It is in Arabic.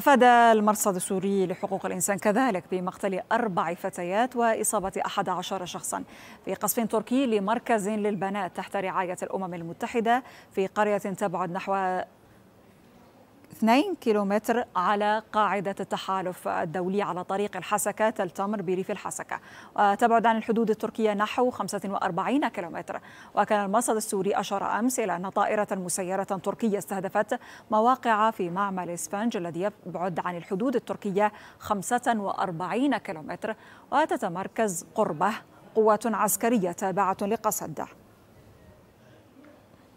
أفاد المرصد السوري لحقوق الإنسان كذلك بمقتل أربع فتيات وإصابة أحد عشر شخصا في قصف تركي لمركز للبنات تحت رعاية الأمم المتحدة في قرية تبعد نحو 2 كيلومتر على قاعدة التحالف الدولي على طريق الحسكة تل تمر بريف الحسكة آه، تبعد عن الحدود التركية نحو 45 كيلومتر وكان المصدر السوري أشار أمس إلى أن طائرة مسيرة تركية استهدفت مواقع في معمل إسفنج الذي يبعد عن الحدود التركية 45 كيلومتر وتتمركز قربه قوات عسكرية تابعة لقصده